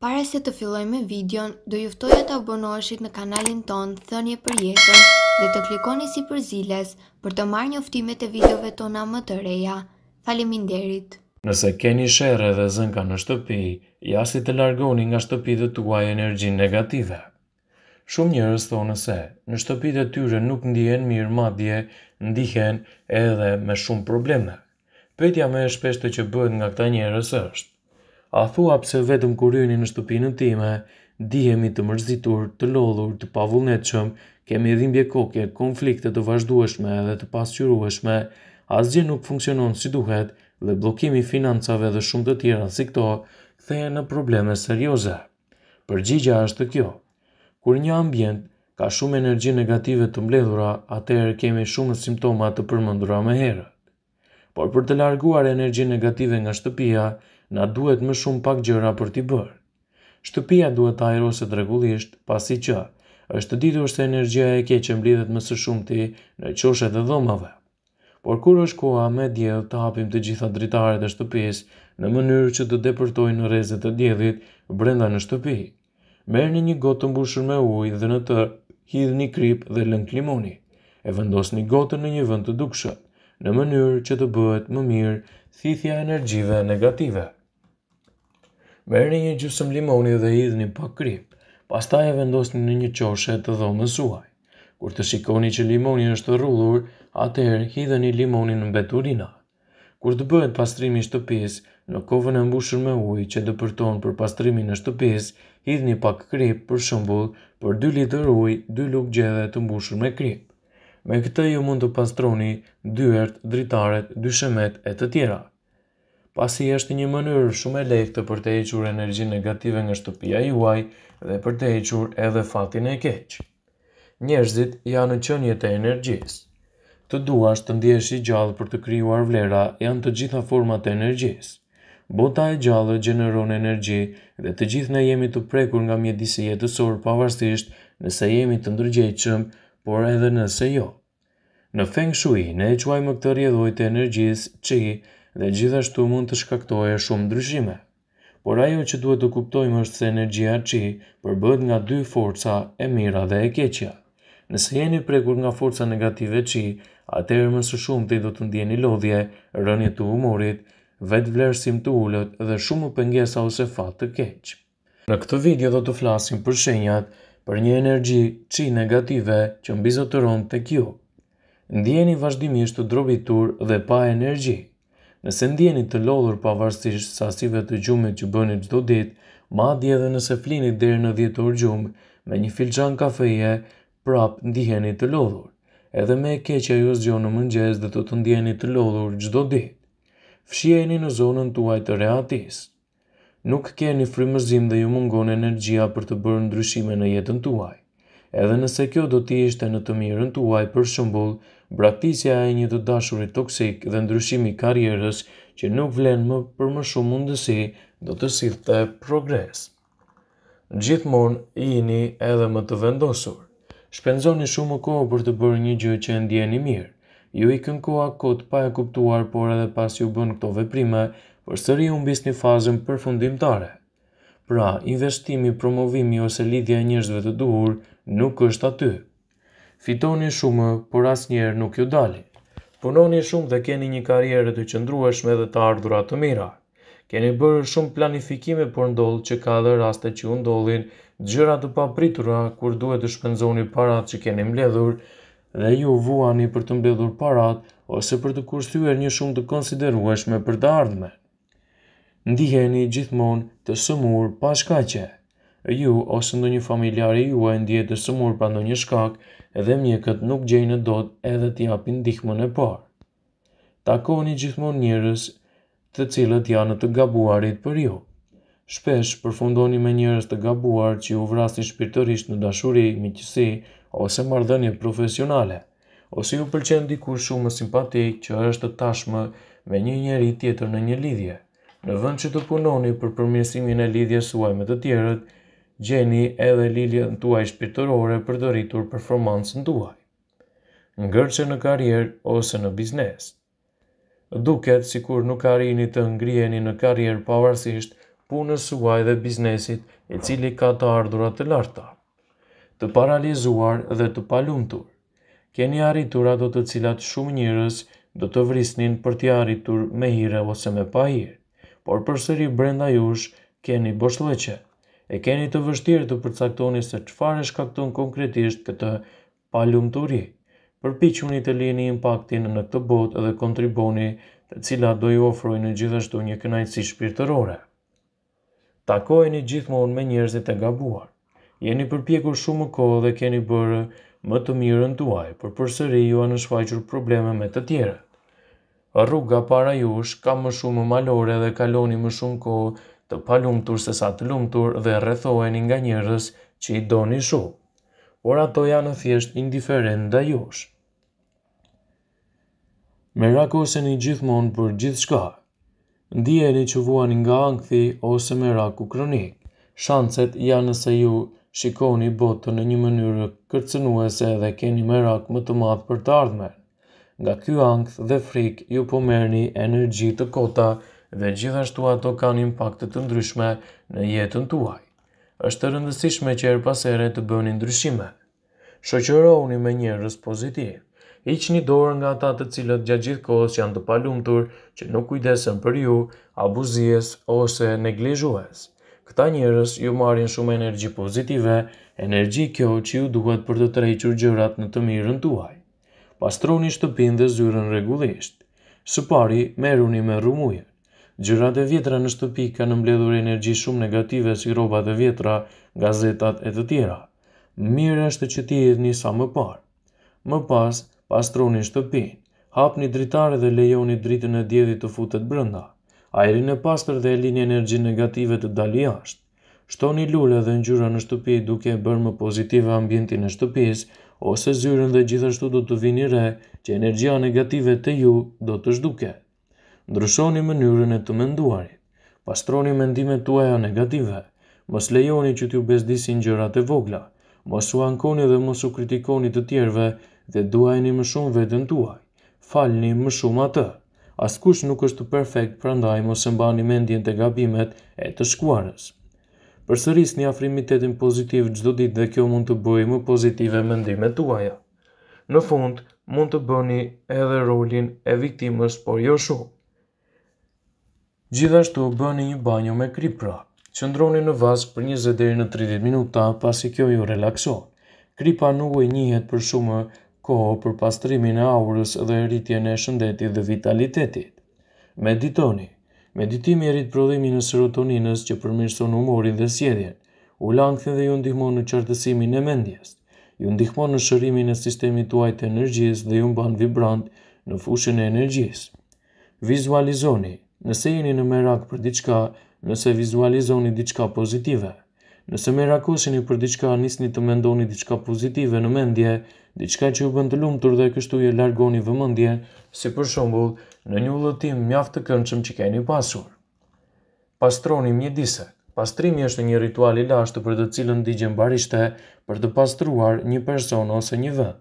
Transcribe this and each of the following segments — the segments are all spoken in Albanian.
Pare se të filloj me videon, do e të abonoheshit në kanalin ton Thënje për jetën dhe të klikoni si për ziles për të marrë njoftimet e videove tona më të reja. Faleminderit! Nëse keni shere dhe zënka në shtëpi, jasit të largoni nga shtëpi dhe tuaj energji negative. Shumë njërës thonë se, në shtëpi dhe tyre nuk ndihen mirë madje, ndihen edhe me shumë probleme. Petja me e shpeshte që bëhet nga këta njërës është, a thua pse vetëm kur yni në shtëpinën time, dihemi të mërzitur, të lodhur, të pavullnetshëm, kemi dhimbje koke, konflikte të vazhdueshme dhe të pasqyrueshme, asgjë nuk funksionon si duhet dhe bllokimi i financave dhe shumë të tjera si këto kthehen në probleme serioze. Përgjigja është kjo. Kur një ambient ka shumë energji negative të mbledhura, atëherë kemi shumë simptoma të përmendura më herët. Por për të larguar energji negative nga shtëpia, na duhet më shumë pak gjëra për t'i bërë. Shtëpia duhet të ajroset rregullisht, pasi që është ditur se energjia e keqe mbledhet më së shumti në qoshet e dhomave. Por kur është koha me diell të hapim të gjitha dritaret e shtëpisë në mënyrë që të depërtojnë në rrezet e diellit brenda në shtëpi. Merrni një gotë të mbushur me ujë dhe në të hidhni kripë dhe lëng limoni. E vendosni gotën në një vend të dukshëm në mënyrë që të bëhet më mirë thithja e energjive negative. Merë një gjusëm limoni dhe idhë një pak krip, pas ta e vendosni në një qoshe të dhomën suaj. Kur të shikoni që limoni është rullur, atëherë hidhe një limoni në beturina. Kur të bëhet pastrimi shtëpis, në kovën e mbushur me ujë që dëpërton për pastrimi në shtëpis, hidh një pak krip për shëmbull për 2 liter ujë, 2 luk gjedhe të mbushur me krip. Me këtë ju mund të pastroni dyert, dritaret, dyshemet e të tjera pasi është një mënyrë shumë e lehtë për të hequr energji negative nga shtëpia juaj dhe për të hequr edhe fatin e keq. Njerëzit janë në qënje të energjisë. Të duash të ndjesh i gjallë për të kryuar vlera janë të gjitha format e energjisë. Bota e gjallë gjeneron energji dhe të gjithë ne jemi të prekur nga mjedisi jetësor pavarësisht nëse jemi të ndërgjeqëm, por edhe nëse jo. Në Feng Shui, ne e quajmë këtë rjedhoj të energjisë që i dhe gjithashtu mund të shkaktoje shumë ndryshime. Por ajo që duhet të kuptojmë është se energjia qi përbëd nga dy forca e mira dhe e keqja. Nëse jeni prekur nga forca negative qi, atërë më së shumë të i do të ndjeni lodhje, rënje të humorit, vetë vlerësim të ullët dhe shumë pëngesa ose fatë të keqë. Në këtë video do të flasim për shenjat për një energji qi negative që mbizotëron të kjo. Ndjeni vazhdimisht të drobitur dhe pa energjit. Nëse ndjeni të lodhur pavarësisht sasive të gjumit që bëni çdo ditë, madje edhe nëse flini deri në 10 orë gjumë me një filxhan kafeje, prap ndiheni të lodhur. Edhe më keqja ju zgjo në mëngjes dhe të të ndjeni të lodhur çdo ditë. Fshjeni në zonën tuaj të reatis. Nuk keni frymëzim dhe ju mungon energjia për të bërë ndryshime në jetën tuaj. Edhe nëse kjo do të ishte në të mirën tuaj për shembull, braktisja e një të dashurit toksik dhe ndryshimi i karrierës që nuk vlen më për më shumë mundësi, do të të progres. Gjithmonë jini edhe më të vendosur. Shpenzoni shumë kohë për të bërë një gjë që ndjeni mirë. Ju i kën koha kot pa e kuptuar, por edhe pas ju bën këto veprime, për sëri unë bis një fazën përfundimtare. Pra, investimi, promovimi ose lidhja njërzve të duhur nuk është aty fitoni shumë, por asë njerë nuk ju dali. Punoni shumë dhe keni një karierë të qëndrueshme dhe të ardhurat të mira. Keni bërë shumë planifikime për ndollë që ka dhe raste që u ndollin, gjëra të papritura kur duhet të shpenzoni parat që keni mbledhur dhe ju vuani për të mbledhur parat ose për të kursyer një shumë të konsiderueshme për të ardhme. Ndiheni gjithmonë të sëmur pa shkaqe ju ose ndo një familjari ju e ndjetë të sëmur pa ndo një shkak edhe mjekët nuk gjejnë do të edhe t'japin dihmën e parë. Takoni gjithmonë njërës të cilët janë të gabuarit për ju. Shpesh përfundoni me njërës të gabuar që ju vrasin shpirtërisht në dashuri, miqësi ose mardhënje profesionale, ose ju pëlqen dikur shumë simpatik që është tashmë me një njëri tjetër në një lidhje. Në vënd që të punoni për përmirësimin e lidhje suaj me të tjerët, gjeni edhe liljen tuaj shpirtërore për të rritur performancën tuaj. Ngërçe në karrierë ose në biznes. Duket si kur nuk arini të ngrijeni në karrierë pavarësisht punës suaj dhe biznesit e cili ka të ardhurat të larta. Të paralizuar dhe të palumtur. Keni arritura do të cilat shumë njërës do të vrisnin për t'i arritur me hire ose me pa hire, por përsëri brenda jush keni boshleqet e keni të vështirë të përcaktoni se qëfar e shkakton konkretisht këtë palumëturi. një të lini impaktin në këtë botë dhe kontriboni të cila do ju ofroj në gjithashtu një kënajtësi shpirtërore. Takojeni gjithmonë me njerëzit e gabuar. Jeni përpjekur shumë kohë dhe keni bërë më të mirën tuaj, për përsëri ju anë shfaqër probleme me të tjerët. Rruga para jush ka më shumë malore dhe kaloni më shumë kohë të palumtur se sa të lumtur dhe rrethohen nga njerëz që i doni shumë. Por ato janë thjesht indiferent nda jush. Merakosen i gjithmonë për gjithë shka. Ndjeni që vuani nga angthi ose meraku kronik. Shancet janë nëse ju shikoni botën në një mënyrë kërcënuese dhe keni merak më të madhë për të ardhme. Nga ky angth dhe frik ju po merni energji të kota nështë dhe gjithashtu ato kanë impakte të ndryshme në jetën tuaj. Është rëndësishme që erë pasere të bëni ndryshime. Shoqërohuni me njerëz pozitiv. Hiqni dorë nga ata të cilët gjatë gjithë kohës janë të palumtur, që nuk kujdesen për ju, abuzies ose neglizhues. Këta njerëz ju marrin shumë energji pozitive, energji kjo që ju duhet për të tërhequr gjërat në të mirën tuaj. Pastroni shtëpinë dhe zyrën rregullisht. Së pari, merruni me rrumujën. Gjyrat e vjetra në shtëpi kanë mbledhur energji shumë negative si robat e vjetra, gazetat e të tjera. Mirë është që ti e dhni sa më parë. Më pas, pastroni shtëpi, hapni dritare dhe lejoni dritën e djedhi të futet brënda. Ajri në pastër dhe e linje energji negative të dali ashtë. Shtoni lule dhe ngjyra në shtëpi duke e bërë më pozitive ambientin e shtëpis, ose zyrën dhe gjithashtu do të vini re që energjia negative të ju do të zhduket ndryshoni mënyrën e të menduarit, pastroni mendimet tuaja negative, mos lejoni që t'ju bezdisin gjërat e vogla, mos u ankoni dhe mos u kritikoni të tjerve dhe duajni më shumë vetën tuaj, falni më shumë atë. Askush nuk është perfekt, prandaj mos e mbani mendjen të gabimet e të shkuarës. Përsërisni afrimitetin pozitiv çdo ditë dhe kjo mund të bëjë më pozitive mendimet tuaja. Në fund, mund të bëni edhe rolin e viktimës, por jo shumë. Gjithashtu bëni një banjo me kripra. Qëndroni në vazh për 20 deri në 30 minuta pasi kjo ju relakson. Kripa nuk e njëhet për shumë kohë për pastrimin e aurës dhe rritjen e shëndetit dhe vitalitetit. Meditoni. Meditimi rritë prodhimi e serotoninës që përmirëson humorin dhe sjelljen. U langthe dhe ju ndihmon në qartësimin e mendjes. Ju ndihmon në shërimin e sistemit tuaj të energjisë dhe ju mban vibrant në fushën e energjisë. Vizualizoni nëse jeni në merak për diçka, nëse vizualizoni diçka pozitive. Nëse merakoseni për diçka, nisni të mendoni diçka pozitive në mendje, diçka që ju bën të lumtur dhe kështu ju largoni vëmendjen, si për shembull, në një ullëtim mjaft të këndshëm që keni pasur. Pastroni mjedisë. Pastrimi është një ritual i lashtë për të cilën digjen barishte për të pastruar një person ose një vend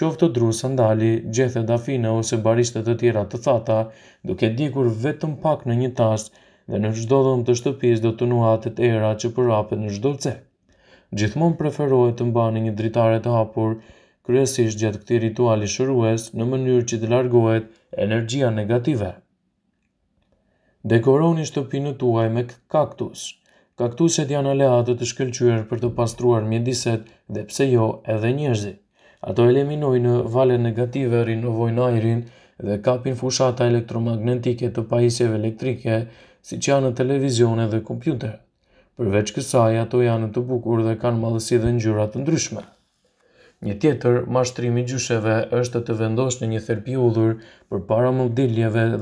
qoftë drurë sandali, gjethe dafine ose barishte të tjera të thata, duke dikur vetëm pak në një tas dhe në çdo dhomë të shtëpis do të nuhatet era që përrapet në çdo ce. Gjithmonë preferohet të mbani një dritare të hapur, kryesisht gjatë këtij rituali shërues në mënyrë që të largohet energjia negative. Dekoroni shtëpinë tuaj me kaktus. Kaktuset janë aleatë të shkëlqyer për të pastruar mjediset dhe pse jo edhe njerëzit. Ato eliminojnë valet negative rinovojnë ajrin dhe kapin fushata elektromagnetike të pajisjeve elektrike, si që janë televizione dhe kompjuter. Përveç kësaj, ato janë të bukur dhe kanë malësi dhe njërat të ndryshme. Një tjetër, mashtrimi gjysheve është të vendosh në një therpi udhur për para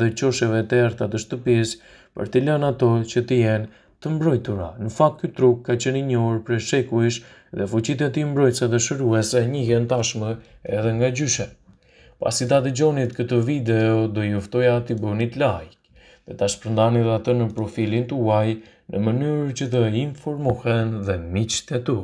dhe qosheve të erta të shtëpis për të lënë ato që të jenë të mbrojtura. Në fakt ky truk ka qenë i njohur për shekuish dhe fuqitë e tij mbrojtëse dhe shëruese njihen tashmë edhe nga gjyshe. Pas i datë gjonit këtë video do ju ftoja të bëni like dhe ta shpërndani atë në profilin tuaj në mënyrë që të informohen dhe miqtë të tu.